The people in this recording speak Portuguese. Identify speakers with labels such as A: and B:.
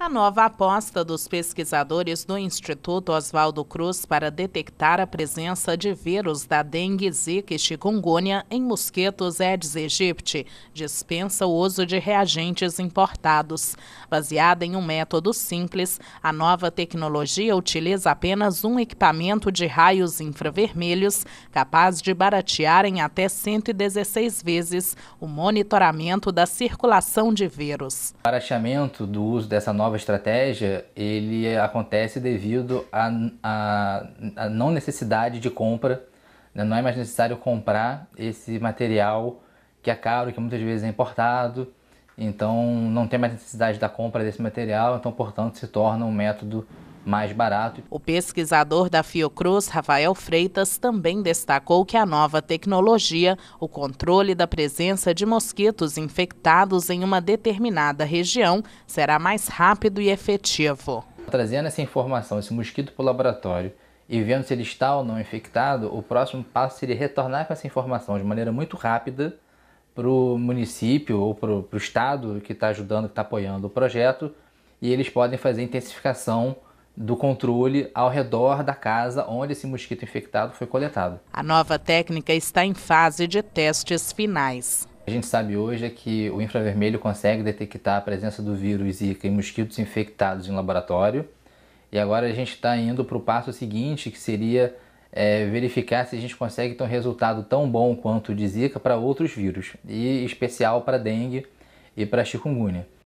A: A nova aposta dos pesquisadores do Instituto Oswaldo Cruz para detectar a presença de vírus da dengue, zika e chikungunya em mosquitos Aedes é aegypti dispensa o uso de reagentes importados. Baseada em um método simples, a nova tecnologia utiliza apenas um equipamento de raios infravermelhos capaz de baratear em até 116 vezes o monitoramento da circulação de vírus.
B: O barateamento do uso dessa nova nova estratégia, ele acontece devido à não necessidade de compra, né? não é mais necessário comprar esse material que é caro, que muitas vezes é importado, então não tem mais necessidade da compra desse material, então, portanto, se torna um método mais barato. O
A: pesquisador da Fiocruz, Rafael Freitas, também destacou que a nova tecnologia, o controle da presença de mosquitos infectados em uma determinada região, será mais rápido e efetivo.
B: Trazendo essa informação, esse mosquito para o laboratório e vendo se ele está ou não infectado, o próximo passo seria retornar com essa informação de maneira muito rápida para o município ou para o estado que está ajudando, que está apoiando o projeto, e eles podem fazer intensificação do controle ao redor da casa onde esse mosquito infectado foi coletado.
A: A nova técnica está em fase de testes finais.
B: A gente sabe hoje é que o infravermelho consegue detectar a presença do vírus Zika em mosquitos infectados em laboratório. E agora a gente está indo para o passo seguinte, que seria é, verificar se a gente consegue ter um resultado tão bom quanto o de Zika para outros vírus, e especial para dengue e para chikungunya.